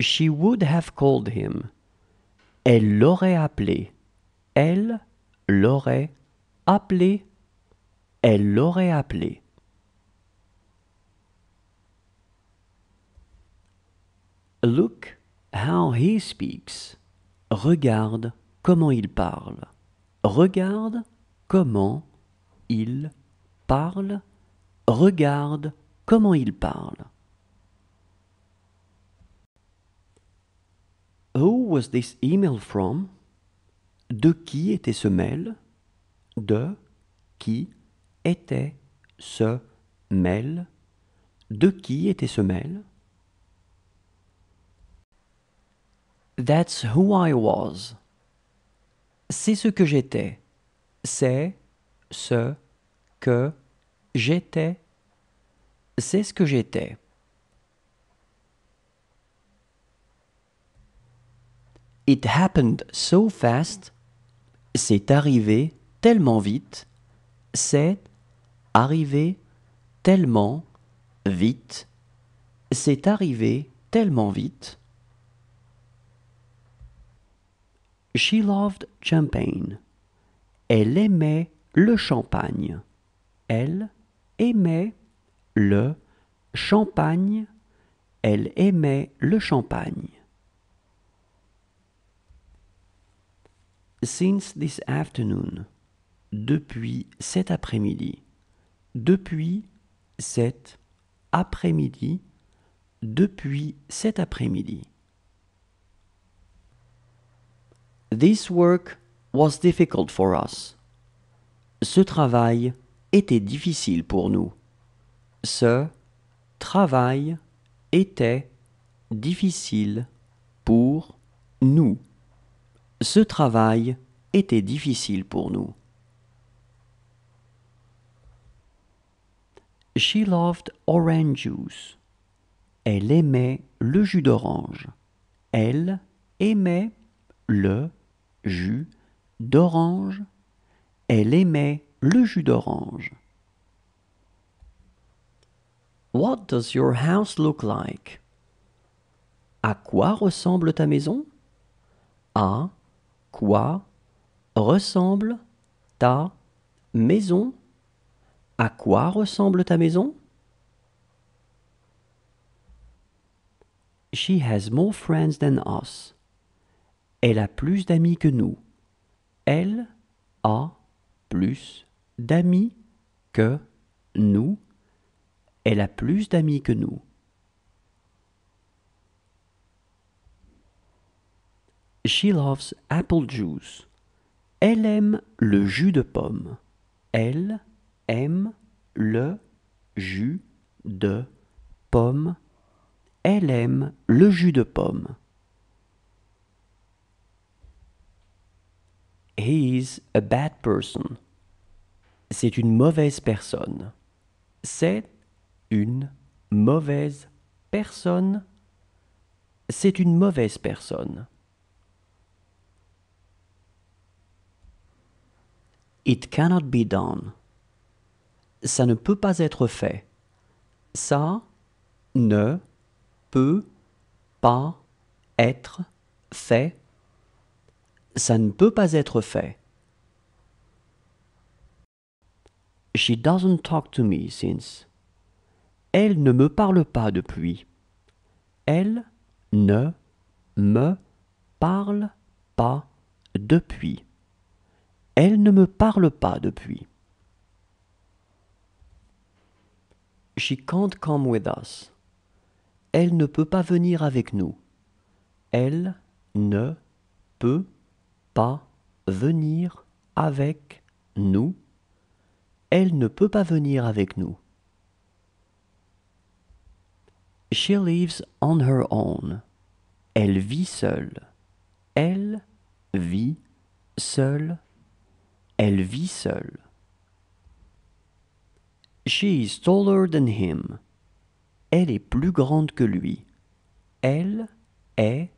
She would have called him. Elle l'aurait appelé. Elle l'aurait appelé. Elle l'aurait appelé. Look how he speaks. Regarde comment il parle. Regarde comment il parle. Regarde comment il parle. was this email from? De qui était ce mail? De qui était ce mail? De qui était ce mail? That's who I was. C'est ce que j'étais. C'est ce que j'étais. C'est ce que j'étais. It happened so fast. C'est arrivé tellement vite. C'est arrivé tellement vite. C'est arrivé tellement vite. She loved champagne. Elle aimait le champagne. Elle aimait le champagne. Elle aimait le champagne. Since this afternoon. Depuis cet après-midi. Depuis cet après-midi. Depuis cet après-midi. This work was difficult for us. Ce travail était difficile pour nous. Ce travail était difficile pour nous. Ce travail était difficile pour nous. She loved orange juice. Elle aimait le jus d'orange. Elle aimait le jus d'orange. Elle aimait le jus d'orange. What does your house look like? À quoi ressemble ta maison? quoi ressemble ta maison À quoi ressemble ta maison She has more friends than us. Elle a plus d'amis que nous. Elle a plus d'amis que nous. Elle a plus d'amis que nous. She loves apple juice. Elle aime le jus de pomme. Elle aime le jus de pomme. Elle aime le jus de pomme. He is a bad person. C'est une mauvaise personne. C'est une mauvaise personne. C'est une mauvaise personne. It cannot be done. Ça ne peut pas être fait. Ça ne peut pas être fait. Ça ne peut pas être fait. She doesn't talk to me since. Elle ne me parle pas depuis. Elle ne me parle pas depuis. Elle ne me parle pas depuis. She can't come with us. Elle ne peut pas venir avec nous. Elle ne peut pas venir avec nous. Elle ne peut pas venir avec nous. She lives on her own. Elle vit seule. Elle vit seule elle vit seule. She is taller than him. Elle est plus grande que lui. Elle est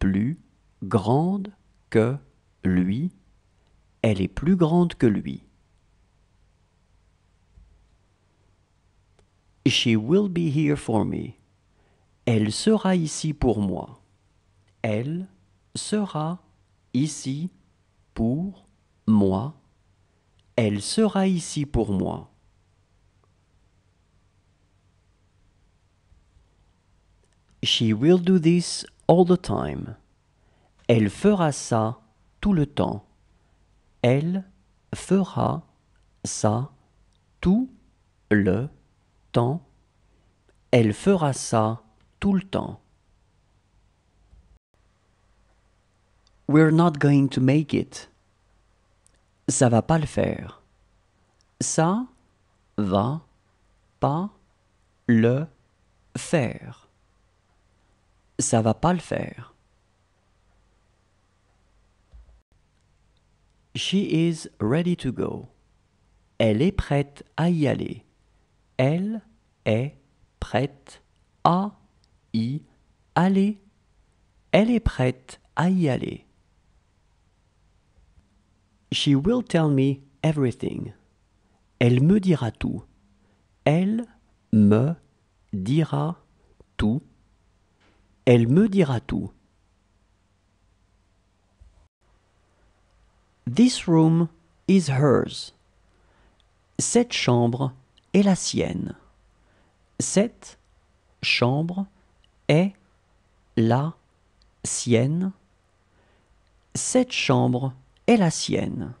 plus grande que lui. Elle est plus grande que lui. She will be here for me. Elle sera ici pour moi. Elle sera ici pour moi elle sera ici pour moi. She will do this all the time. Elle fera ça tout le temps. Elle fera ça tout le temps. Elle fera ça tout le temps. We're not going to make it ça va pas le faire. Ça va pas le faire. Ça va pas le faire. She is ready to go. Elle est prête à y aller. Elle est prête à y aller. Elle est prête à y aller. She will tell me everything. Elle me dira tout. Elle me dira tout. Elle me dira tout. This room is hers. Cette chambre est la sienne. Cette chambre est la sienne. Cette chambre est la sienne.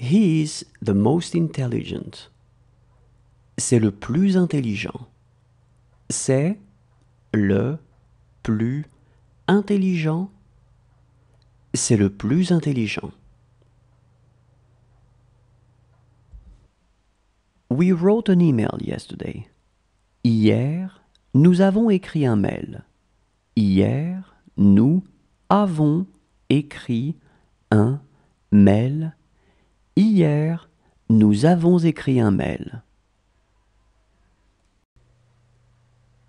He is the most intelligent. C'est le plus intelligent. C'est le plus intelligent. C'est le plus intelligent. We wrote an email yesterday. Hier, nous avons écrit un mail. Hier, nous avons écrit un mail. Hier, nous avons écrit un mail.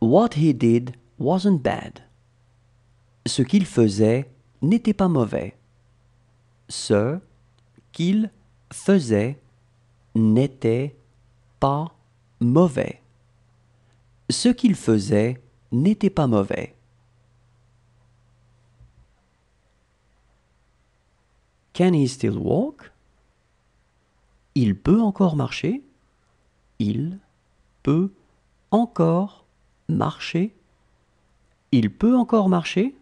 What he did wasn't bad. Ce qu'il faisait n'était pas mauvais. Ce qu'il faisait n'était pas mauvais. Ce qu'il faisait n'était pas mauvais. Can he still walk? Il peut encore marcher. Il peut encore marcher. Il peut encore marcher.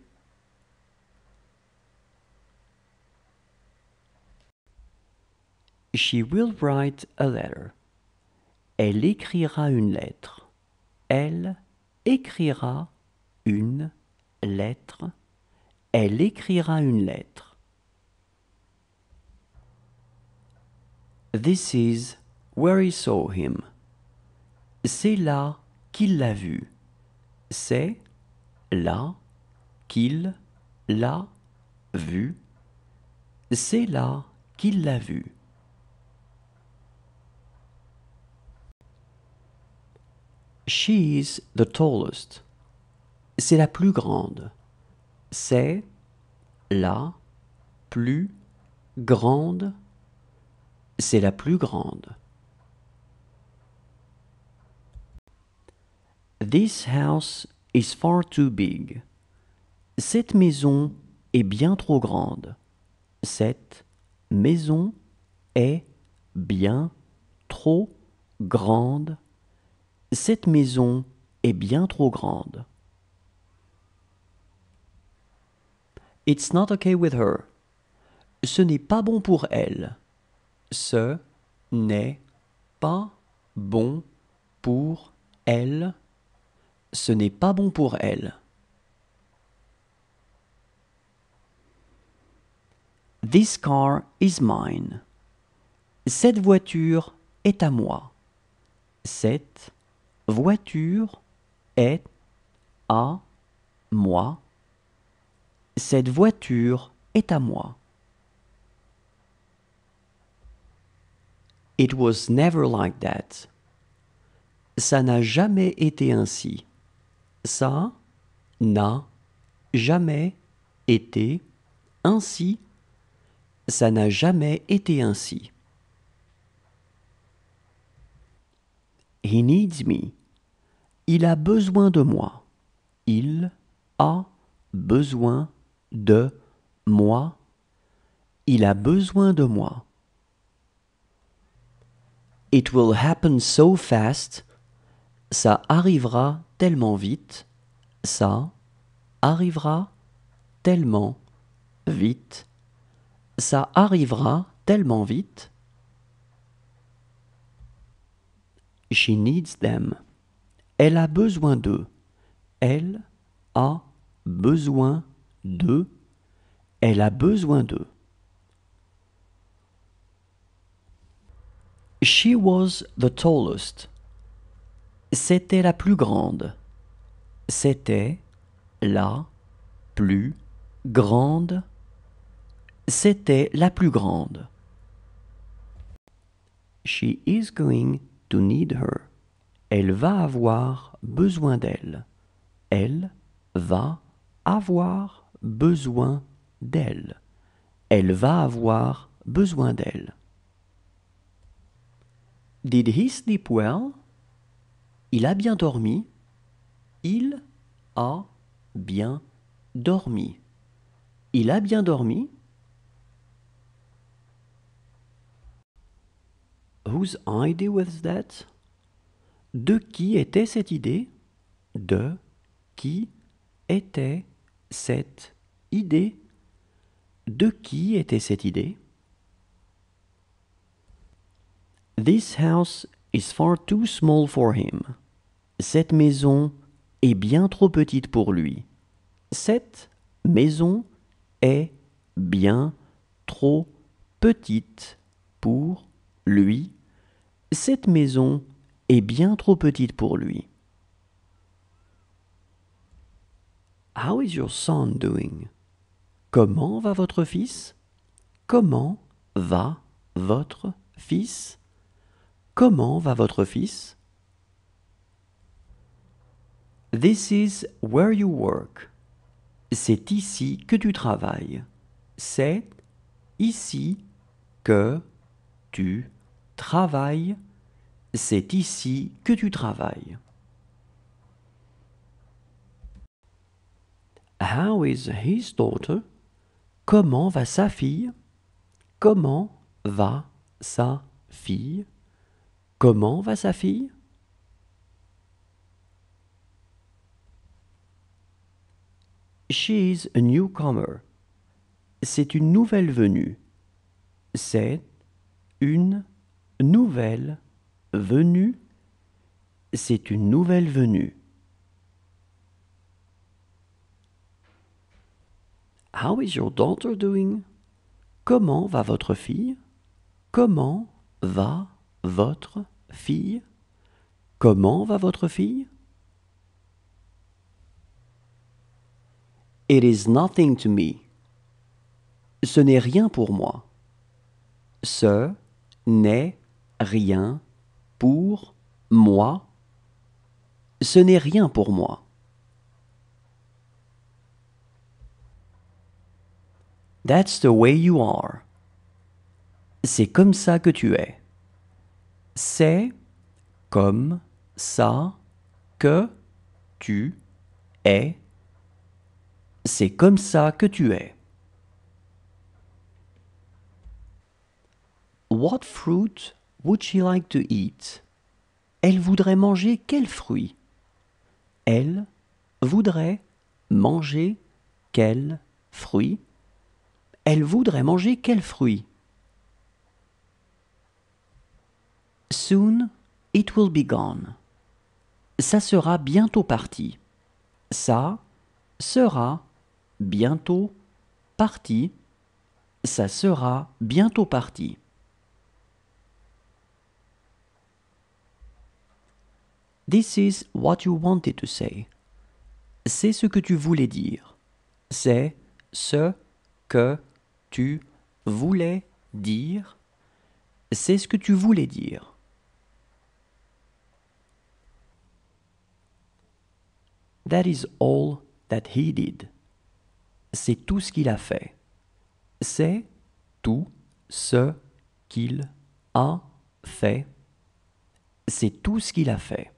She will write a letter. Elle écrira une lettre. Elle écrira une lettre. Elle écrira une lettre. This is where he saw him. C'est là qu'il l'a vu. C'est là qu'il l'a vu. C'est là qu'il l'a vu. She is the tallest. C'est la plus grande. C'est la plus grande c'est la plus grande. This house is far too big. Cette maison est bien trop grande. Cette maison est bien trop grande. Cette maison est bien trop grande. It's not okay with her. Ce n'est pas bon pour elle ce n'est pas bon pour elle. Ce n'est pas bon pour elle. This car is mine. Cette voiture est à moi. Cette voiture est à moi. Cette voiture est à moi. It was never like that. Ça n'a jamais été ainsi. Ça n'a jamais été ainsi. Ça n'a jamais été ainsi. He needs me. Il a besoin de moi. Il a besoin de moi. Il a besoin de moi. It will happen so fast. Ça arrivera tellement vite. Ça arrivera tellement vite. Ça arrivera tellement vite. She needs them. Elle a besoin d'eux. Elle a besoin d'eux. Elle a besoin d'eux. She was the tallest. C'était la plus grande. C'était la plus grande. C'était la plus grande. She is going to need her. Elle va avoir besoin d'elle. Elle va avoir besoin d'elle. Elle va avoir besoin d'elle. Did he sleep well? Il a bien dormi. Il a bien dormi. Il a bien dormi. Whose idea was that? De qui était cette idée? De qui était cette idée? De qui était cette idée? This house is far too small for him. Cette maison est bien trop petite pour lui. Cette maison est bien trop petite pour lui. Cette maison est bien trop petite pour lui. How is your son doing? Comment va votre fils? Comment va votre fils? Comment va votre fils? This is where you work. C'est ici que tu travailles. C'est ici que tu travailles. C'est ici que tu travailles. How is his daughter? Comment va sa fille? Comment va sa fille? Comment va sa fille She is a newcomer. C'est une nouvelle venue. C'est une nouvelle venue. C'est une nouvelle venue. How is your daughter doing? Comment va votre fille? Comment va votre fille Comment va votre fille It is nothing to me. Ce n'est rien pour moi. Ce n'est rien pour moi. Ce n'est rien pour moi. That's the way you are. C'est comme ça que tu es. C'est comme ça que tu es. C'est comme ça que tu es. What fruit would she like to eat? Elle voudrait manger quel fruit? Elle voudrait manger quel fruit? Elle voudrait manger quel fruit? Soon it will be gone. Ça sera bientôt parti. Ça sera bientôt parti. Ça sera bientôt parti. This is what you wanted to say. C'est ce que tu voulais dire. C'est ce que tu voulais dire. C'est ce que tu voulais dire. That is all that he did. C'est tout ce qu'il a fait. C'est tout ce qu'il a fait. C'est tout ce qu'il a fait.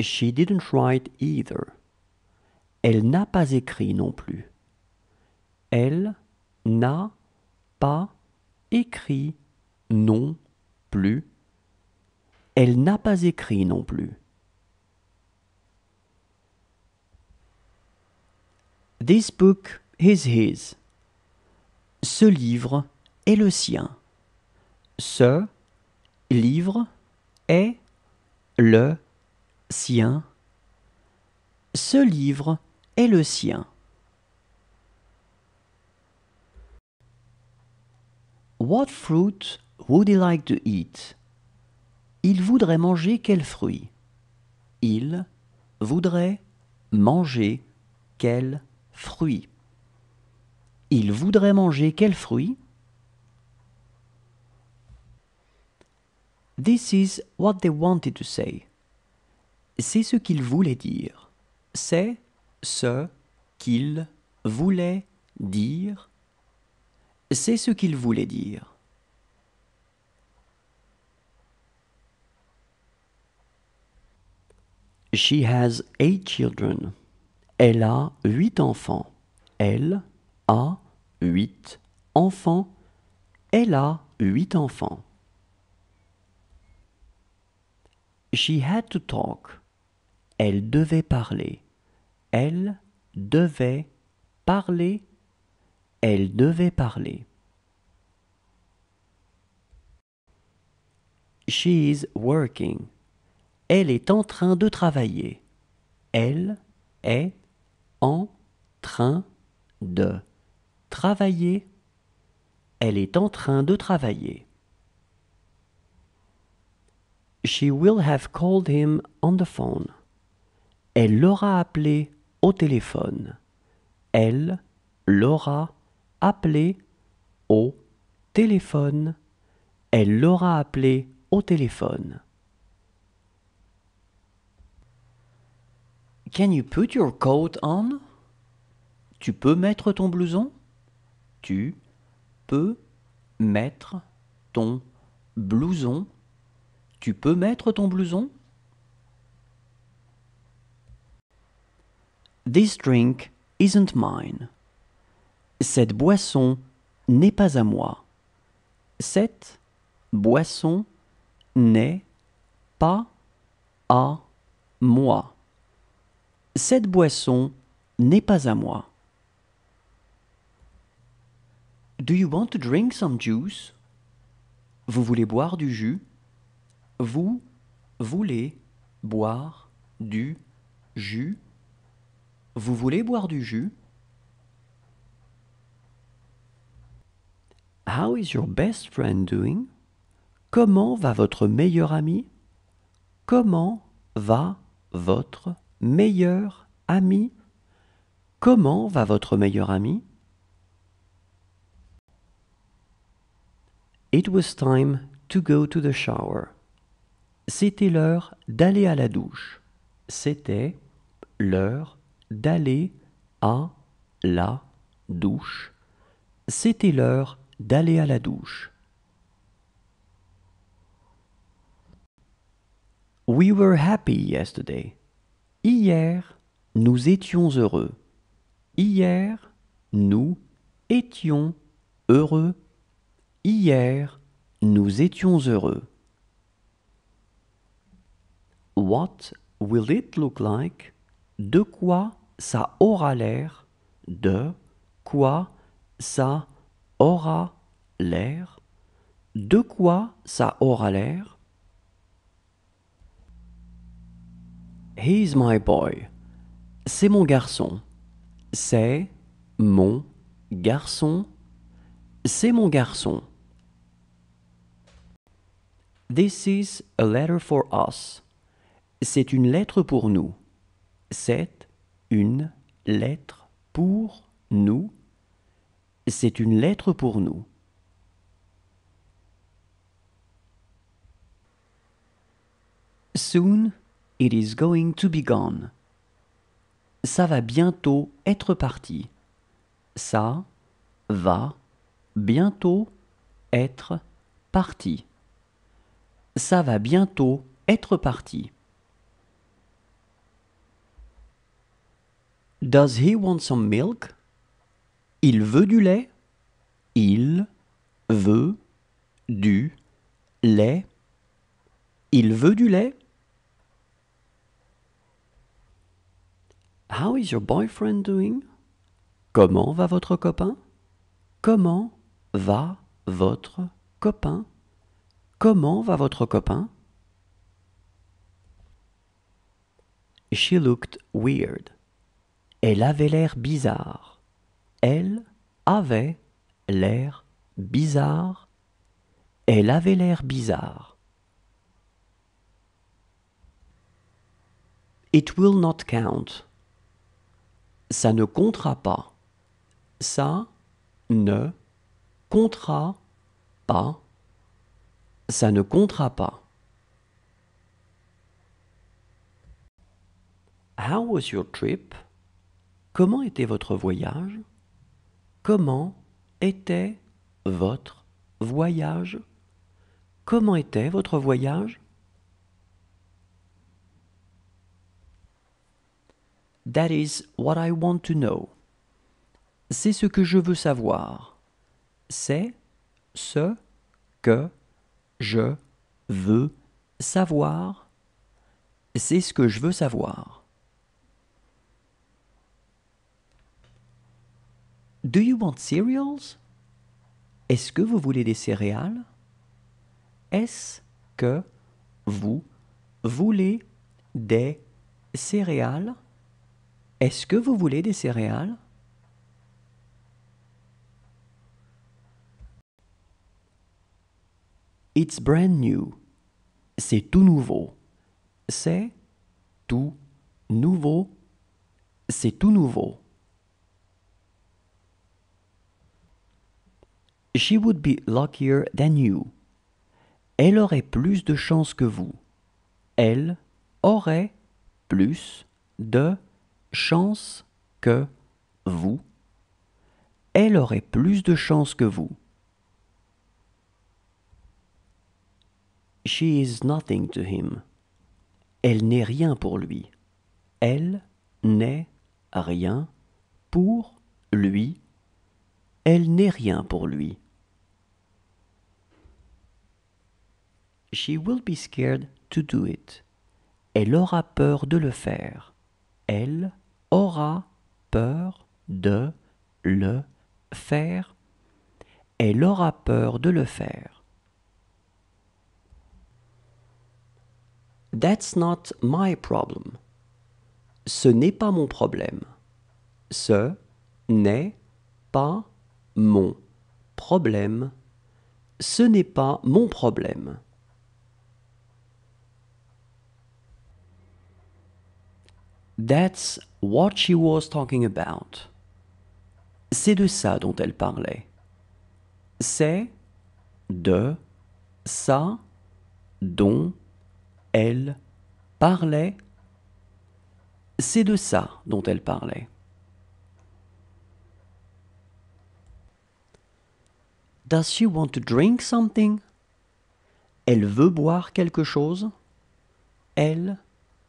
She didn't write either. Elle n'a pas écrit non plus. Elle n'a pas écrit non plus. Elle n'a pas écrit non plus. This book is his. Ce livre est le sien. Ce livre est le sien. Ce livre est le sien. What fruit would he like to eat? Il voudrait manger quel fruit Il voudrait manger quel fruit Il voudrait manger quel fruit This is what they wanted to say. C'est ce qu'il voulait dire. C'est ce qu'il voulait dire. C'est ce qu'ils voulaient dire. She has eight children. Elle a huit enfants. Elle a huit enfants. Elle a huit enfants. She had to talk. Elle devait parler. Elle devait parler. Elle devait parler. She is working. Elle est en train de travailler. Elle est en train de travailler. Elle est en train de travailler. She will have called him on the phone. Elle l'aura appelé au téléphone. Elle l'aura appelé au téléphone. Elle l'aura appelé au téléphone. Can you put your coat on? Tu peux mettre ton blouson? Tu peux mettre ton blouson? Tu peux mettre ton blouson? This drink isn't mine. Cette boisson n'est pas à moi. Cette boisson n'est pas à moi. Cette boisson n'est pas à moi. Do you want to drink some juice? Vous voulez boire du jus? Vous voulez boire du jus? Vous voulez boire du jus? How is your best friend doing? Comment va votre meilleur ami? Comment va votre meilleur ami. Comment va votre meilleur ami? It was time to go to the shower. C'était l'heure d'aller à la douche. C'était l'heure d'aller à la douche. C'était l'heure d'aller à la douche. We were happy yesterday. Hier, nous étions heureux. Hier, nous étions heureux. Hier, nous étions heureux. What will it look like? De quoi ça aura l'air? De quoi ça aura l'air? De quoi ça aura l'air? He's my boy. C'est mon garçon. C'est mon garçon. C'est mon garçon. This is a letter for us. C'est une lettre pour nous. C'est une lettre pour nous. C'est une lettre pour nous. Soon It is going to be gone. Ça va bientôt être parti. Ça va bientôt être parti. Ça va bientôt être parti. Does he want some milk? Il veut du lait. Il veut du lait. Il veut du lait. How ah is your boyfriend doing? Comment va votre copain? Comment va votre copain? Comment va votre copain? She looked weird. Elle avait l'air bizarre. Elle avait l'air bizarre. Elle avait l'air bizarre. It will not count ça ne comptera pas. Ça ne comptera pas. Ça ne comptera pas. How was your trip? Comment était votre voyage? Comment était votre voyage? Comment était votre voyage? That is what I want to know. C'est ce que je veux savoir. C'est ce que je veux savoir. C'est ce que je veux savoir. Do you want cereals? Est-ce que vous voulez des céréales? Est-ce que vous voulez des céréales? Est-ce que vous voulez des céréales It's brand new. C'est tout nouveau. C'est tout nouveau. C'est tout nouveau. She would be luckier than you. Elle aurait plus de chance que vous. Elle aurait plus de chance que vous, elle aurait plus de chance que vous. She is nothing to him. Elle n'est rien pour lui. Elle n'est rien pour lui. Elle n'est rien pour lui. She will be scared to do it. Elle aura peur de le faire. Elle aura peur de le faire. Elle aura peur de le faire. That's not my problem. Ce n'est pas mon problème. Ce n'est pas mon problème. Ce n'est pas mon problème. That's what she was talking about. C'est de ça dont elle parlait. C'est de ça dont elle parlait. C'est de ça dont elle parlait. Does she want to drink something? Elle veut boire quelque chose. Elle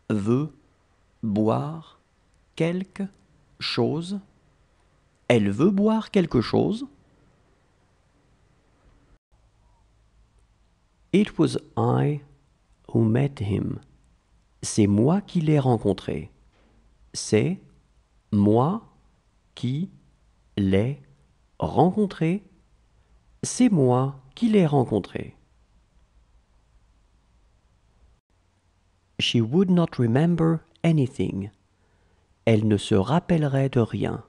veut boire quelque chose. Elle veut boire quelque chose. It was I who met him. C'est moi qui l'ai rencontré. C'est moi qui l'ai rencontré. C'est moi qui l'ai rencontré. She would not remember anything. Elle ne se rappellerait de rien.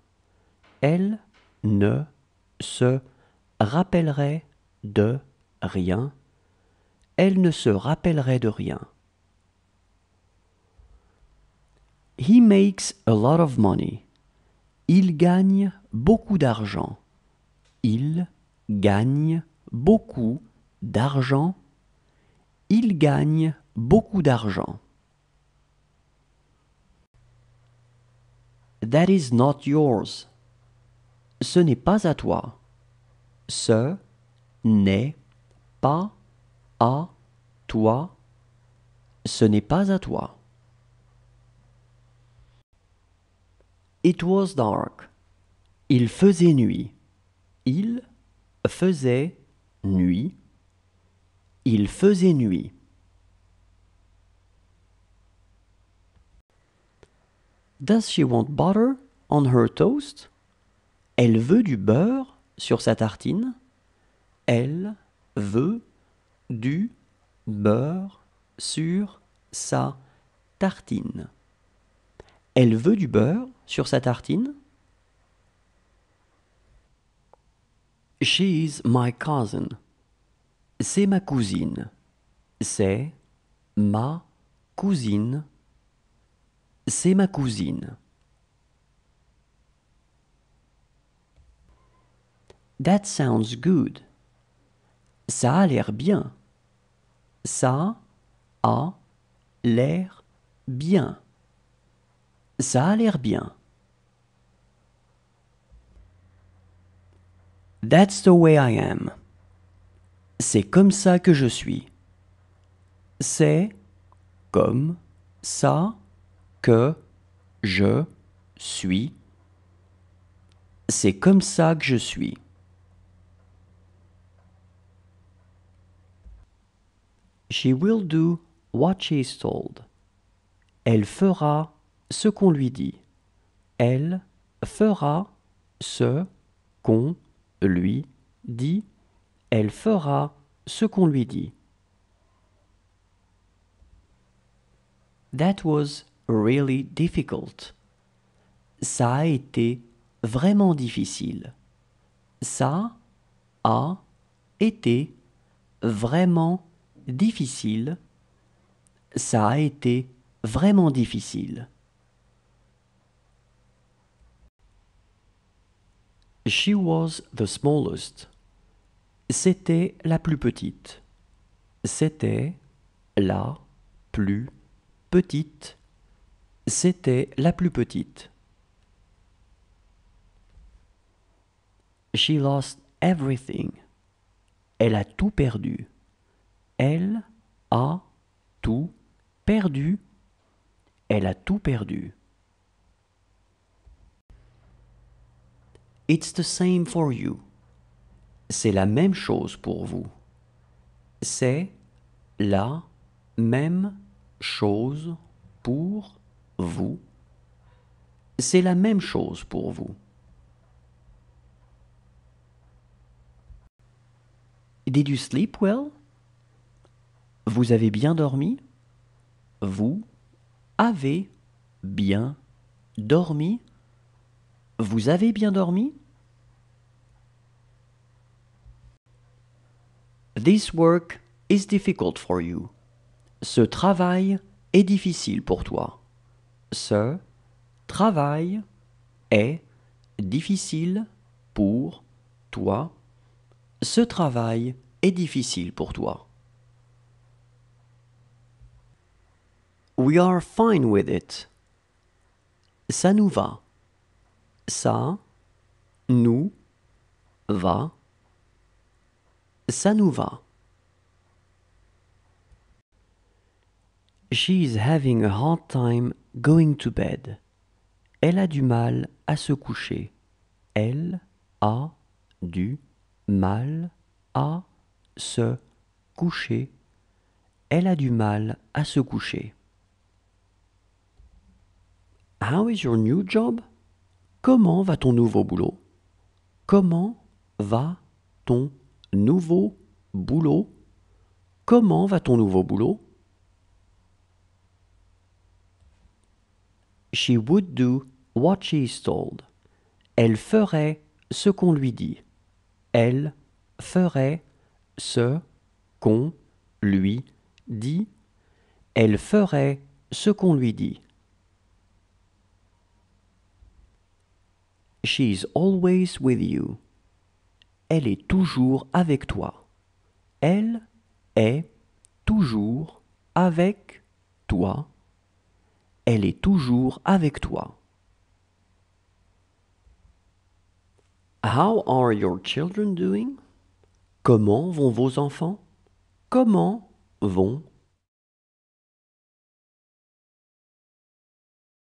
Elle ne se rappellerait de rien. Elle ne se rappellerait de rien. He makes a lot of money. Il gagne beaucoup d'argent. Il gagne beaucoup d'argent. Il gagne beaucoup d'argent. That is not yours. Ce n'est pas à toi. Ce n'est pas à toi. Ce n'est pas à toi. It was dark. Il faisait nuit. Il faisait nuit. Il faisait nuit. Does she want butter on her toast? Elle veut du beurre sur sa tartine. Elle veut du beurre sur sa tartine. Elle veut du beurre sur sa tartine. She is my cousin. C'est ma cousine. C'est ma cousine. C'est ma cousine. That sounds good. Ça a l'air bien. Ça a l'air bien. Ça a l'air bien. That's the way I am. C'est comme ça que je suis. C'est comme ça que je suis. C'est comme ça que je suis. She will do what she is told. Elle fera ce qu'on lui dit. Elle fera ce qu'on lui dit. Elle fera ce qu'on lui dit. That was really difficult. Ça a été vraiment difficile. Ça a été vraiment difficile. Ça a été vraiment difficile. She was the smallest. C'était la plus petite. C'était la plus petite. C'était la plus petite. She lost everything. Elle a tout perdu. Elle a tout perdu. Elle a tout perdu. It's the same for you. C'est la même chose pour vous. C'est la même chose pour vous, c'est la même chose pour vous. Did you sleep well? Vous avez bien dormi? Vous avez bien dormi? Vous avez bien dormi? This work is difficult for you. Ce travail est difficile pour toi ce travail est difficile pour toi. Ce travail est difficile pour toi. We are fine with it. Ça nous va. Ça nous va. Ça nous va. She is having a hard time Going to bed. Elle a du mal à se coucher. Elle a du mal à se coucher. Elle a du mal à se coucher. How is your new job? Comment va ton nouveau boulot? Comment va ton nouveau boulot? Comment va ton nouveau boulot? She would do what she is told. Elle ferait ce qu'on lui dit. Elle ferait ce qu'on lui dit. Elle ferait ce qu'on lui dit. She is always with you. Elle est toujours avec toi. Elle est toujours avec toi elle est toujours avec toi. How are your children doing? Comment vont vos enfants? Comment vont